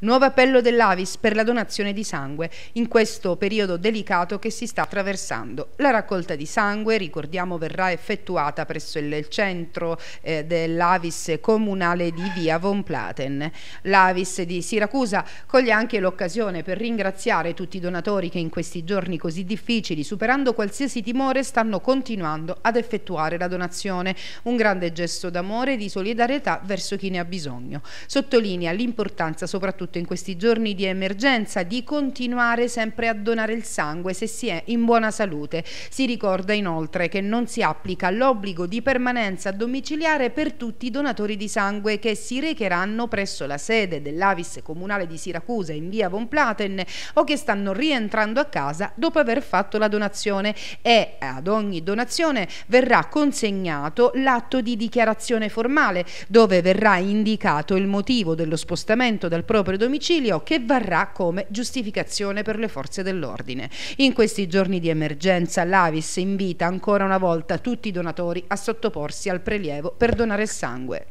Nuovo appello dell'Avis per la donazione di sangue in questo periodo delicato che si sta attraversando. La raccolta di sangue, ricordiamo, verrà effettuata presso il centro eh, dell'Avis comunale di Via Von Platen. L'Avis di Siracusa coglie anche l'occasione per ringraziare tutti i donatori che in questi giorni così difficili, superando qualsiasi timore, stanno continuando ad effettuare la donazione. Un grande gesto d'amore e di solidarietà verso chi ne ha bisogno. Sottolinea l'importanza soprattutto soprattutto in questi giorni di emergenza, di continuare sempre a donare il sangue se si è in buona salute. Si ricorda inoltre che non si applica l'obbligo di permanenza domiciliare per tutti i donatori di sangue che si recheranno presso la sede dell'Avis Comunale di Siracusa in via Von Platen o che stanno rientrando a casa dopo aver fatto la donazione e ad ogni donazione verrà consegnato l'atto di dichiarazione formale dove verrà indicato il motivo dello spostamento dal proprio fuori domicilio che varrà come giustificazione per le forze dell'ordine. In questi giorni di emergenza l'Avis invita ancora una volta tutti i donatori a sottoporsi al prelievo per donare il sangue.